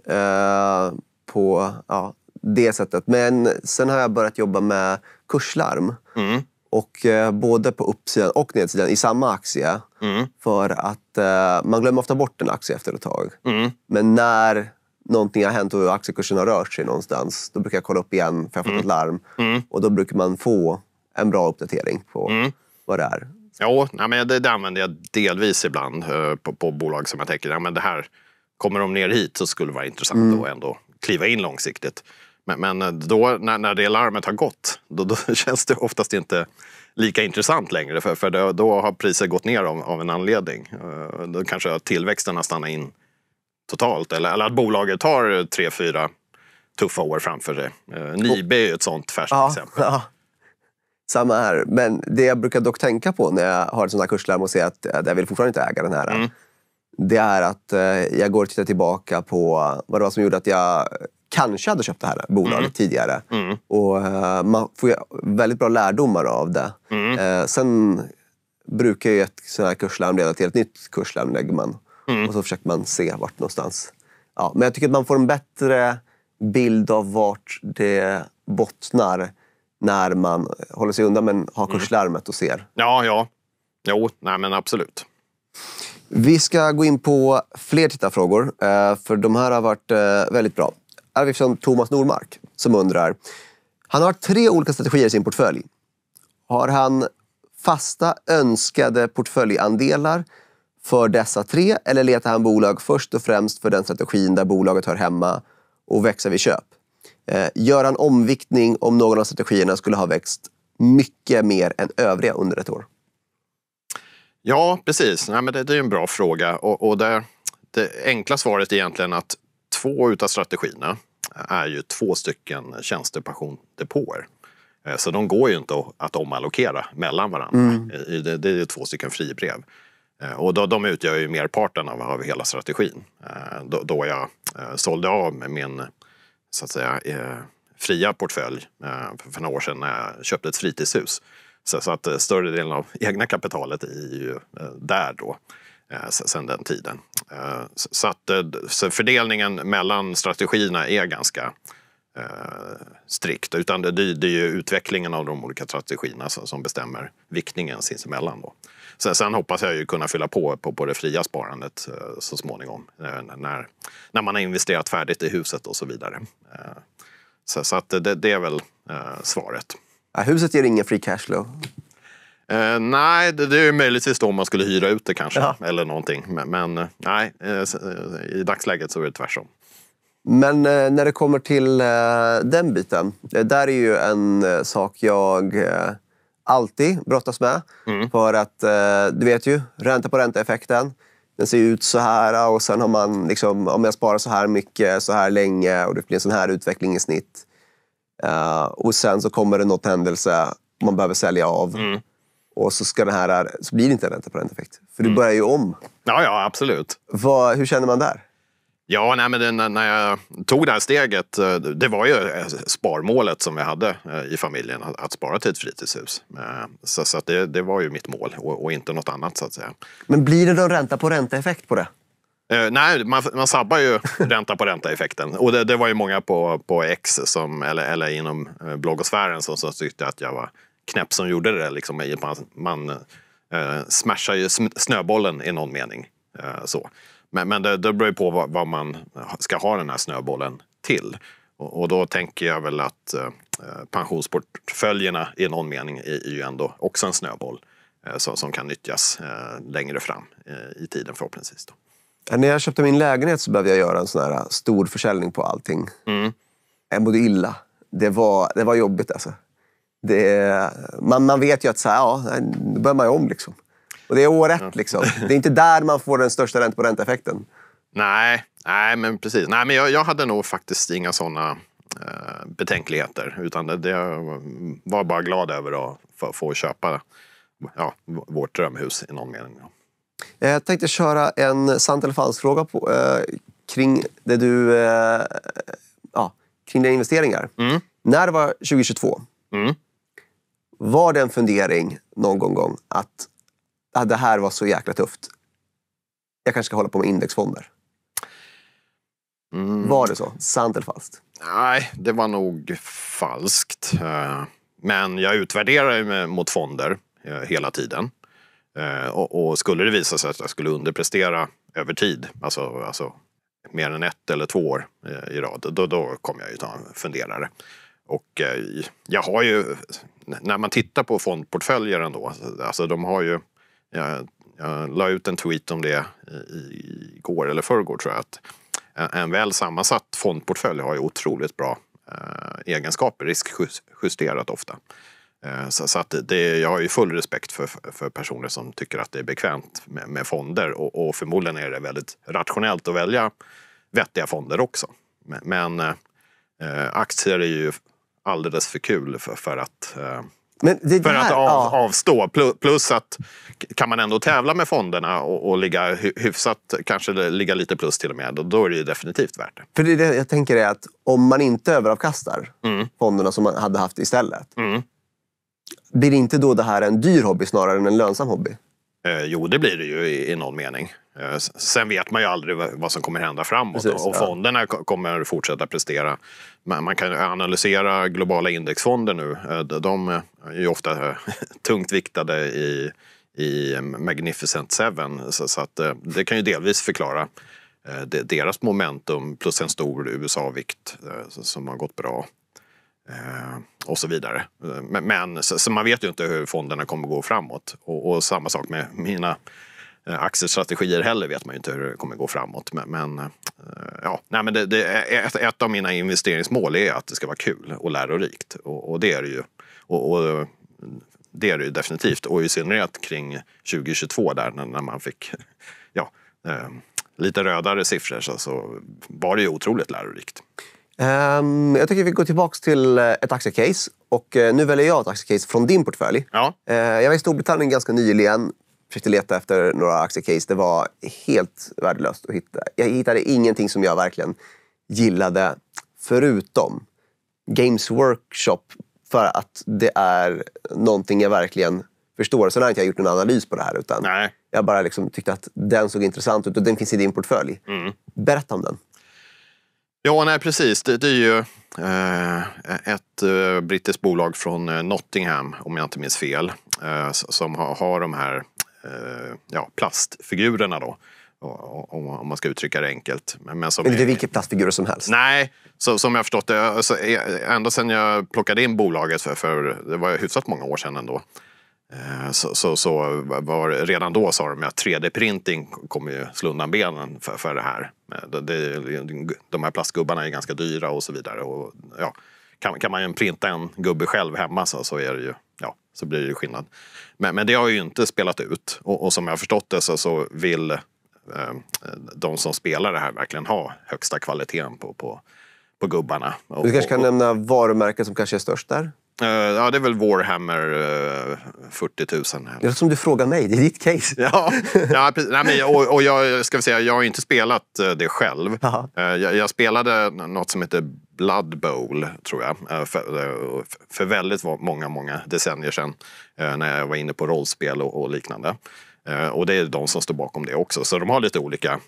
A: på ja, det sättet. Men sen har jag börjat jobba med kurslarm. Mm. Och både på uppsidan och nedsidan i samma aktie. Mm. För att man glömmer ofta bort en aktie efter ett tag. Mm. Men när någonting har hänt och aktiekursen har rört sig någonstans, då brukar jag kolla upp igen för jag har fått mm. ett larm. Mm. Och då brukar man få en bra uppdatering på mm. vad det är.
B: Jo, men det, det använder jag delvis ibland eh, på, på bolag som jag tänker, men det här, kommer de ner hit så skulle det vara intressant mm. att ändå kliva in långsiktigt. Men, men eh, då, när, när det larmet har gått, då, då, känns det oftast inte lika intressant längre. För, för då, då har priset gått ner av, av en anledning. Eh, då kanske tillväxten har stannat in totalt. Eller, eller att bolaget tar tre, fyra tuffa år framför sig. Eh, Nibe är ju ett sånt färskt ja, exempel. Ja.
A: Samma här. Men det jag brukar dock tänka på när jag har ett sånt här kurslarm och ser att eh, jag vill fortfarande inte äga den här. Mm. Det är att eh, jag går och tittar tillbaka på vad det var som gjorde att jag kanske hade köpt det här bolaget mm. tidigare. Mm. Och eh, Man får väldigt bra lärdomar av det. Mm. Sen brukar ju ett sånt här kurslarm leda till ett nytt kurslarm. Lägger man Mm. Och så försöker man se vart någonstans. Ja, men jag tycker att man får en bättre bild av vart det bottnar när man håller sig undan men har mm. kurslarmet och ser.
B: Ja, ja. Jo, nej men absolut.
A: Vi ska gå in på fler tittarfrågor, eh, för de här har varit eh, väldigt bra. Här Thomas Normark som undrar. Han har tre olika strategier i sin portfölj. Har han fasta önskade portföljandelar för dessa tre eller letar han bolag först och främst för den strategin där bolaget hör hemma och växer vid köp? Eh, gör han omviktning om någon av strategierna skulle ha växt mycket mer än övriga under ett år?
B: Ja, precis. Nej, men det, det är en bra fråga. Och, och det, det, enkla svaret är egentligen att två av strategierna är ju två stycken tjänstepensiondepåer. Eh, så de går ju inte att omallokera mellan varandra. Mm. Det, det är två stycken fribrev. Eh, och då, de utgör ju merparten av, av hela strategin. Eh, då, då jag eh, sålde av min så att säga, fria portfölj för några år sedan när jag köpte ett fritidshus. Så, så att större delen av egna kapitalet är ju där då sen den tiden. Så, att, så fördelningen mellan strategierna är ganska Eh, strikt. Utan det, det, är ju utvecklingen av de olika strategierna som, som bestämmer viktningen sinsemellan. Då. Sen, sen, hoppas jag ju kunna fylla på, på på det fria sparandet eh, så småningom. Eh, när, när man har investerat färdigt i huset och så vidare. så, så att det, det, är väl svaret. Ja, huset ger ingen free cashflow. Uh, nej, det, det är möjligtvis då man skulle hyra ut det kanske. Ja. Eller någonting. Men, men nej, i dagsläget så är det tvärtom.
A: Men eh, när det kommer till eh, den biten. Det eh, där är ju en sak jag alltid brottas med. Mm. För att, du vet ju, ränta på ränta-effekten. Den ser ut så här och sen har man, liksom, om jag sparar så här mycket, så här länge och det blir en sån här utveckling i snitt. och sen så kommer det något händelse man behöver sälja av. Mm. Och så, ska den här, så blir det inte en ränta på ränta-effekt. För du mm. börjar ju om. Ja,
B: ja absolut.
A: Vad, hur känner man
B: där? Ja, nej, men det, när jag tog det här steget, eh, det var ju eh, sparmålet som vi hade eh, i familjen, att spara till ett fritidshus. Så, så det, det, var ju mitt mål och, och, inte något annat så att säga.
A: Men blir det då ränta på ränta-effekt på det?
B: Eh, nej, man, man sabbar ju ränta på ränta-effekten. Och det, det, var ju många på, på X, som, eller, eller inom bloggosfären, som, som tyckte att jag var knäpp som gjorde det. Liksom. Man, man eh, smashar ju snöbollen i någon mening. Eh, så. Men, men det, det beror ju på vad, vad, man ska ha den här snöbollen till. Och, och då tänker jag väl att eh, pensionsportföljerna i någon mening är, är ju ändå också en snöboll eh, som, som kan nyttjas eh, längre fram eh, i tiden förhoppningsvis. Då.
A: När jag köpte min lägenhet så behövde jag göra en sån här eh, stor försäljning på allting. Mm. Jag mådde illa. Det var, det var jobbigt alltså. Det, man, man vet ju att så här, ja, då börjar man ju om. Liksom. Och det är år ett. Ja. Mm. Liksom. Det är inte där man får den största ränta på ränta
B: Nej, nej, men precis. Nej, men jag, jag hade nog faktiskt inga sådana eh, betänkligheter. Utan det, det, jag var bara glad över att få, få köpa ja, vårt drömhus i någon mening.
A: Eh, jag tänkte köra en sant eller falsk-fråga eh, kring, det du, eh, ja, kring dina investeringar. Mm. När det var 2022, mm. var det en fundering någon gång att ah, det här var så jäkla tufft. Jag kanske ska hålla på med indexfonder. Mm. Var det så? Sant eller falskt?
B: Nej, det var nog falskt. Eh, men jag utvärderar ju mot fonder eh, hela tiden. Eh, och skulle det visa sig att jag skulle underprestera över tid, alltså, alltså mer än ett eller två år i rad, då, då kommer jag ju ta en funderare. Och jag har ju, när man tittar på fondportföljer ändå, alltså de har ju jag, jag la ut en tweet om det igår eller förrgår tror jag. Att en väl sammansatt fondportfölj har ju otroligt bra eh, egenskaper, riskjusterat ofta. Eh, så, så, att det, jag har ju full respekt för, för personer som tycker att det är bekvämt med, med fonder och, och, förmodligen är det väldigt rationellt att välja vettiga fonder också. Men, men eh, eh aktier är ju alldeles för kul för, för att eh,
A: för här, att av, ja.
B: avstå. Plus att kan man ändå tävla med fonderna och, och ligga hyfsat, kanske ligga lite plus till och med, då är det definitivt värt det. För det,
A: det jag tänker är att om man inte överavkastar
B: mm. fonderna som man
A: hade haft istället,
B: mm. blir inte då det här en dyr hobby snarare än en lönsam hobby? Eh, jo, det blir det ju i, i någon mening. Eh, sen vet man ju aldrig vad som kommer hända framåt Precis, och fonderna ja. kommer fortsätta prestera. Men man kan analysera globala indexfonder nu. Eh, de är ju ofta eh, tungt viktade i, i Magnificent Seven så, så att, det kan ju delvis förklara deras momentum plus en stor USA-vikt som har gått bra. Och så vidare. Men, så, så, man vet ju inte hur fonderna kommer gå framåt. Och, och samma sak med mina Eh, aktiestrategier heller vet man ju inte hur det kommer gå framåt. Men, men eh, ja, nej, men det, det, ett, ett, av mina investeringsmål är att det ska vara kul och lärorikt. Och, och det är det ju. Och, och, det är det ju definitivt. Och i synnerhet kring 2022 där när, när man fick ja, eh, lite rödare siffror så, så var det ju otroligt lärorikt.
A: Um, jag tycker vi går tillbaka till eh, ett aktiecase. Och nu väljer jag ett aktiecase från din portfölj. Ja. jag var i Storbritannien ganska nyligen försökte leta efter några aktiecase. Det var helt värdelöst att hitta. Jag hittade ingenting som jag verkligen gillade, förutom Games Workshop för att det är någonting jag verkligen förstår. Sen har jag inte gjort någon analys på det här. utan Nej. Jag bara liksom tyckte att den såg intressant ut och den finns i din portfölj. Mm. Berätta om den.
B: Ja, nej precis. Det, det är ju eh, ett eh, brittiskt bolag från eh, Nottingham, om jag inte minns fel, eh, som har, har de här Eh, ja, plastfigurerna då. Om man ska uttrycka det enkelt. Men, som men det är vilka plastfigurer som helst? Nej, så, som jag förstått det. Så, alltså, e, ända sedan jag plockade in bolaget, för, för det var hyfsat många år sedan ändå. Eh, så, så, så var, redan då sa de att 3D-printing kommer ju slå undan benen för, för det här. Eh, det, det, de här plastgubbarna är ganska dyra och så vidare. Och, ja, kan, kan man ju printa en gubbe själv hemma så, så, är det ju, ja, så blir det ju skillnad. Men, men det har ju inte spelat ut och, och som jag har förstått det så, så vill eh, de som spelar det här verkligen ha högsta kvaliteten på, på, på gubbarna. Och, du kanske kan
A: och, nämna varumärket som kanske är störst där?
B: Uh, ja, det är väl Warhammer uh, 40 000.
A: Det är som du frågar mig, det är ditt case. ja,
B: ja precis. Nej, men, och, och, jag ska säga, jag har inte spelat eh, det själv. Uh, jag, jag, spelade något som heter Blood Bowl, tror jag, eh, för, eh, för väldigt många, många decennier sedan eh, när jag var inne på rollspel och, och liknande. Och det är de som står bakom det också. Så de har lite olika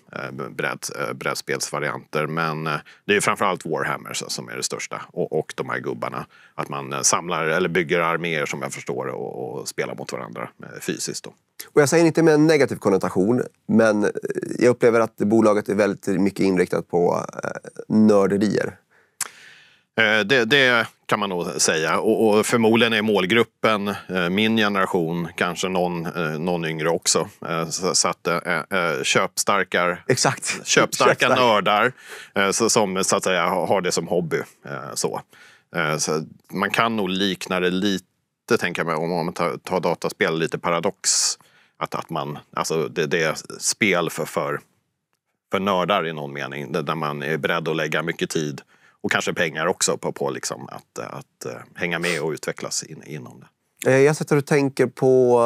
B: bredd, brädspelsvarianter. Men det är framförallt Warhammer som är det största. Och, och de här gubbarna. Att man samlar eller bygger arméer som jag förstår och, och spelar mot varandra fysiskt. Då.
A: Och jag säger inte med en negativ konnotation, men jag upplever att bolaget är väldigt mycket inriktat på
B: nörderier. Eh, det, det, kan man nog säga. Och, och, förmodligen är målgruppen eh, min generation, kanske någon, eh, någon yngre också. Så, så att köpstarkar, Exakt. köpstarka Köpstark. nördar som så att säga, har det som hobby. Så. så man kan nog likna det lite, tänker jag om man tar, tar dataspel, lite paradox. Att, att man, alltså det, det är spel för, för, för nördar i någon mening, där man är beredd att lägga mycket tid och kanske pengar också på, på liksom att, eh, att eh, hänga med och utvecklas in, inom
A: det. Eh, jag sätter och tänker på,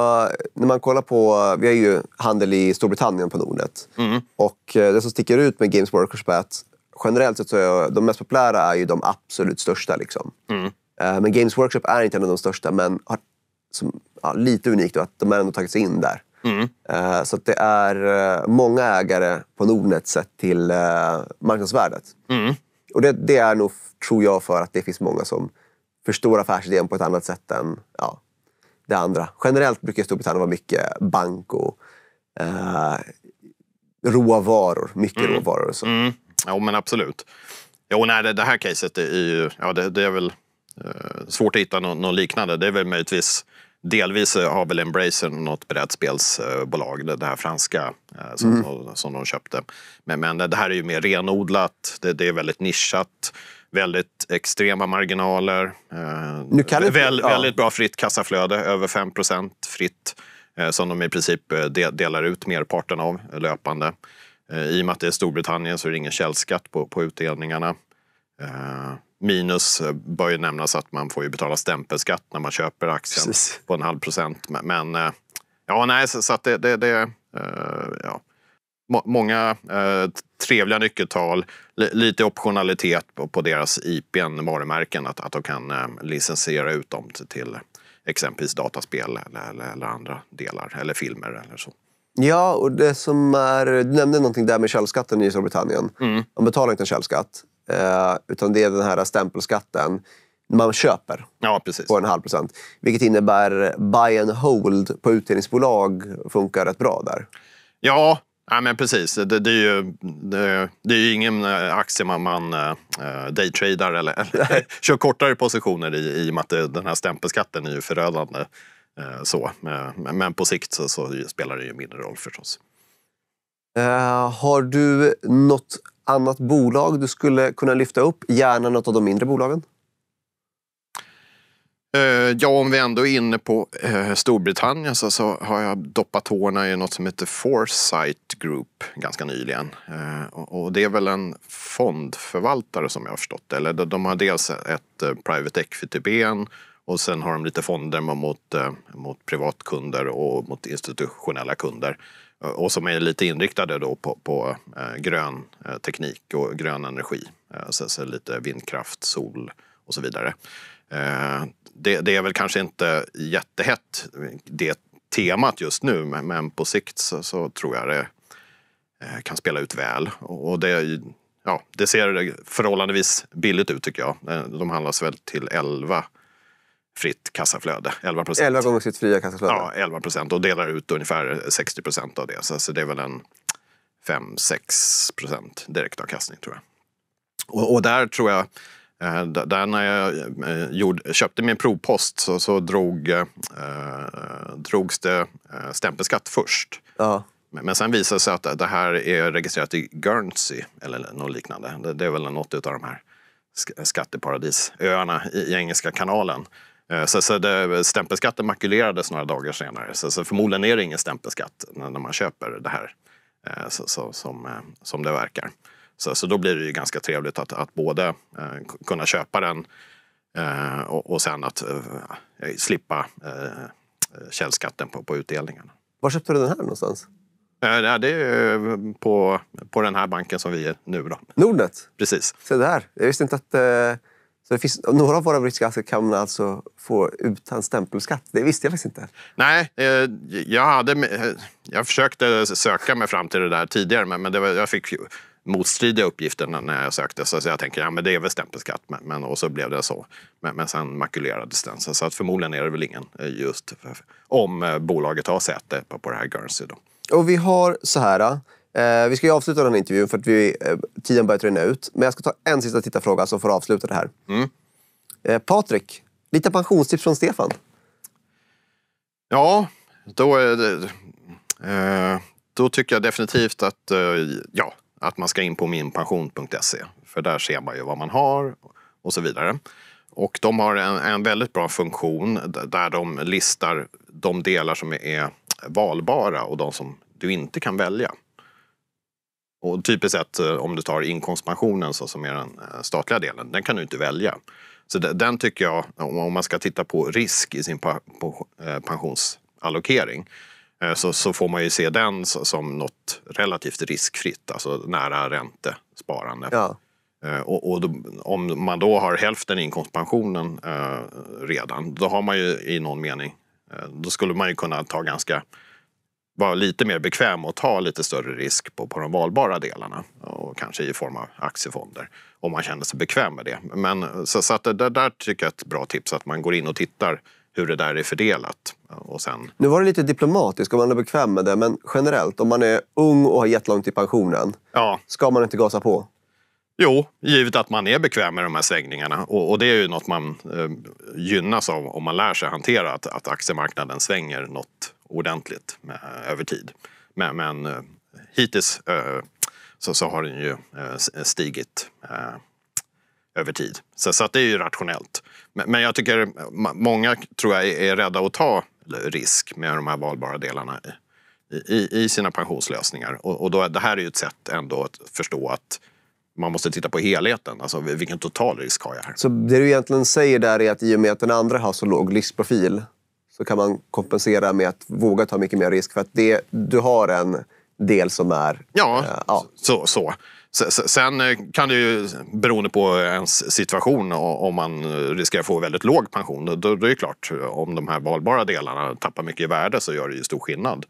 A: när man kollar på, vi har ju handel i Storbritannien på Nordnet. Mm. Och det som sticker ut med Games Workers är att generellt sett så är de mest populära är ju de absolut största. Liksom. Mm. Men Games Workshop är inte en av de största, men har, som, ja, lite unikt att de har ändå tagit sig in där. Mm. Så det är många ägare på Nordnet sett till marknadsvärdet. Mm. Och det, det, är nog, tror jag, för att det finns många som förstår affärsidén på ett annat sätt än ja, det andra. Generellt brukar Storbritannien vara mycket bank och
B: eh, råvaror. Mycket mm. råvaror och så. Mm. Ja, men absolut. Jo, nej, det, det här caset är ju... Ja, det, det är väl eh, svårt att hitta något liknande. Det är väl möjligtvis Delvis har väl Embracer något brädspelsbolag, det här franska eh, som, mm. de, som de köpte. Men, men det här är ju mer renodlat, det, det är väldigt nischat, väldigt extrema marginaler. Eh, nu kan det, väl, ja. Väldigt bra fritt kassaflöde, över 5 fritt eh, som de i princip delar ut merparten av löpande. I och med att det är Storbritannien så är det ingen källskatt på, på utdelningarna. Eh, minus eh, bör ju nämnas att man får ju betala stämpelskatt när man köper aktien Precis. på en halv procent. Men eh, ja, nej, så, så att det... det, det ja. Många eh, trevliga nyckeltal, lite optionalitet på, på deras IPn, varumärken, att, att de kan eh, licensiera ut dem till, till exempelvis dataspel eller, eller, eller, andra delar, eller filmer eller så.
A: Ja, och det som är... Du nämnde någonting där med källskatten i Storbritannien. Mm. De betalar inte en källskatt. Eh, utan det är den här stämpelskatten man köper ja, precis. på en halv procent. Vilket innebär buy and hold på utdelningsbolag funkar rätt bra där.
B: Ja, ja men precis. Det, det är ju, det, det, är ju ingen eh, aktie man, man uh, daytradar eller, eller kör kortare positioner i, i och med att det, den här stämpelskatten är ju förödande. Uh, så. Men, men på sikt så, så spelar det ju mindre roll förstås.
A: Eh, har du något annat bolag du skulle kunna
B: lyfta upp? Gärna något av de mindre bolagen. Eh, ja, om vi ändå är inne på eh, Storbritannien så, har jag doppat tårna i något som heter Foresight Group ganska nyligen. Och det är väl en fondförvaltare som jag har förstått Eller de har dels ett private equity-ben och sen har de lite fonder mot, mot privatkunder och mot institutionella kunder. Eh, och som är lite inriktade då på, på eh, grön eh, teknik och grön energi. Så, så lite vindkraft, sol och så vidare. Det, det, är väl kanske inte jättehett, det temat just nu, men på sikt så, så tror jag det kan spela ut väl. Och det, ja, det ser förhållandevis billigt ut tycker jag. De handlas väl till 11 fritt kassaflöde. 11 procent. 11 gånger sitt fria kassaflöde? Ja, 11 procent och delar ut ungefär 60 procent av det. Så, så det är väl en 5-6 procent direktavkastning tror jag. Och, och där tror jag eh, där när jag eh, gjorde, köpte min provpost så, så drog, eh, drogs det eh, stämpelskatt först. Ja. Men sen visade det sig att det här är registrerat i Guernsey eller något liknande. Det är väl något av de här skatteparadisöarna i Engelska kanalen. Eh, så, så det, stämpelskatten makulerades några dagar senare. Så, så, förmodligen är det ingen stämpelskatt när, när man köper det här eh, så, så, som, eh, som det verkar. Så, så då blir det ju ganska trevligt att, att både kunna köpa den och, och sen att slippa källskatten på, på utdelningarna. Var köpte du den här någonstans? Ja, det är på, på den här banken som vi är nu. Då. Nordnet? Precis. Se
A: där. Jag visste inte att eh så det finns, några av våra brittiska aktier kan man alltså få utan stämpelskatt. Det visste jag faktiskt inte.
B: Nej, eh, jag, hade, eh, jag försökte söka mig fram till det där tidigare, men det var, jag fick motstridiga uppgifter när jag sökte. Så jag tänker, ja men det är väl stämpelskatt. Men, men, och så blev det så. Men, men sen makulerades den. Så, så att förmodligen är det väl ingen eh, just för, om bolaget har säte på, på det här Guernsey.
A: Och vi har så här. Eh, vi ska ju avsluta den här intervjun för att vi, eh, tiden börjar rinna ut. Men jag ska ta en sista tittarfråga så får avsluta det här. Mm. Eh, Patrik, lite pensionstips från Stefan.
B: Ja, då, eh, då tycker jag definitivt att, eh, ja, att man ska in på minpension.se. För där ser man ju vad man har och så vidare. Och de har en, en väldigt bra funktion där de listar de delar som är valbara och de som du inte kan välja. Och typiskt sett eh, om du tar inkomstpensionen så som är den eh, statliga delen, den kan du inte välja. Så den tycker jag, om man ska titta på risk i sin eh, pensionsallokering, så, får man ju se den som något relativt riskfritt, alltså nära räntesparande. Ja. Och, om man då har hälften inkomstpensionen redan, då har man ju i någon mening, då skulle man ju kunna ta ganska vara lite mer bekväm och ta lite större risk på, på de valbara delarna och kanske i form av aktiefonder om man känner sig bekväm med det. Men, så så att det där, där tycker jag är ett bra tips, att man går in och tittar hur det där är fördelat. Och sen...
A: Nu var det lite diplomatiskt om man är bekväm med det, men generellt om man är ung och har jättelångt i pensionen, ja. ska man inte gasa på?
B: Jo, givet att man är bekväm med de här svängningarna. Och, och det är ju något man eh, gynnas av om man lär sig hantera att, att aktiemarknaden svänger något ordentligt med, över tid. Men, men eh, hittills eh, så, så har den ju eh, stigit över tid. Så, så det är ju rationellt. Men, men, jag tycker många tror jag är rädda att ta risk med de här valbara delarna i, i, i sina pensionslösningar. Och, och då, det här är ju ett sätt ändå att förstå att man måste titta på helheten. Alltså vilken total risk har jag här?
A: Så det du egentligen säger där är att i och med att den andra har så låg riskprofil så kan man kompensera med att våga ta mycket mer risk. För att det, du har en
B: del som är... Ja, äh, ja. så. så. Sen eh, kan det ju, beroende på ens situation, om man riskerar att få väldigt låg pension, då, är det ju klart, om de här valbara delarna tappar mycket i värde så gör det ju stor skillnad.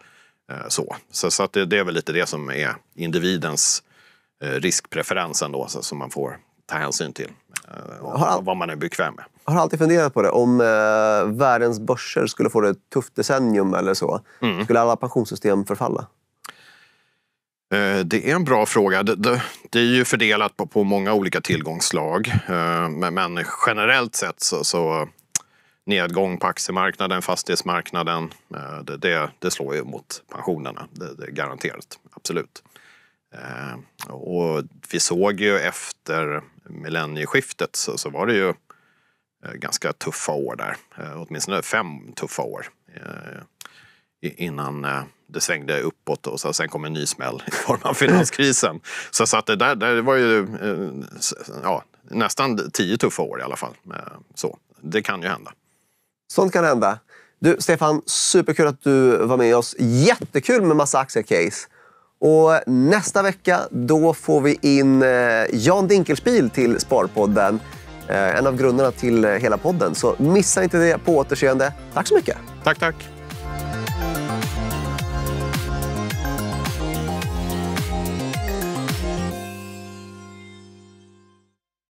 B: Eh, så, så, så det, är väl lite det som är individens riskpreferens ändå, som man får ta hänsyn till. vad man är bekväm med
A: har alltid funderat på det. Om eh, världens börser skulle få ett tufft decennium eller så, mm. skulle alla pensionssystem förfalla?
B: Eh, det är en bra fråga. Det är ju fördelat på många olika tillgångsslag. Eh, men generellt sett så nedgång på aktiemarknaden, fastighetsmarknaden, eh, det slår ju mot pensionerna. Det är garanterat, absolut. Och vi såg ju efter millennieskiftet så var det ju Eh, ganska tuffa år där. Eh, åtminstone fem tuffa år eh, innan det svängde uppåt och sen kom en ny smäll i form av finanskrisen. Så, så att det där, där var ju ja, nästan tio tuffa år i alla fall. Så, det kan ju hända.
A: Sånt kan hända. Du, Stefan, superkul att du var med oss. Jättekul med massa aktiecase. Och nästa vecka då får vi in Jan Dinkelspiel till Sparpodden. Eh, en av grunderna till eh, hela podden. Så missa inte det. På återseende.
B: Tack så mycket. Tack, tack.